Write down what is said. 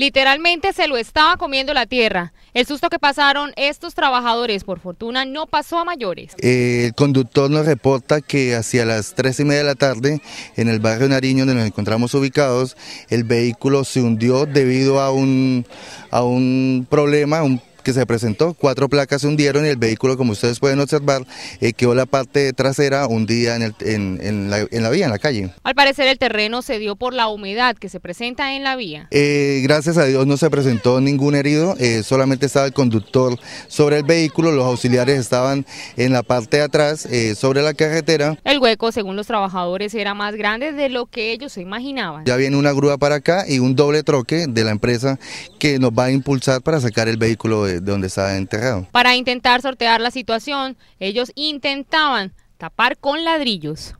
Literalmente se lo estaba comiendo la tierra. El susto que pasaron estos trabajadores, por fortuna, no pasó a mayores. Eh, el conductor nos reporta que hacia las tres y media de la tarde, en el barrio Nariño, donde nos encontramos ubicados, el vehículo se hundió debido a un, a un problema, un se presentó. Cuatro placas se hundieron y el vehículo, como ustedes pueden observar, eh, quedó la parte trasera hundida en, en, la, vía, en la calle. Al parecer el terreno se dio por la humedad que se presenta en la vía. Eh, gracias a Dios no se presentó ningún herido, eh, solamente estaba el conductor sobre el vehículo, los auxiliares estaban en la parte de atrás, sobre la carretera. El hueco, según los trabajadores, era más grande de lo que ellos se imaginaban. Ya viene una grúa para acá y un doble troque de la empresa que nos va a impulsar para sacar el vehículo de de estaba enterrado. Para intentar sortear la situación, ellos intentaban tapar con ladrillos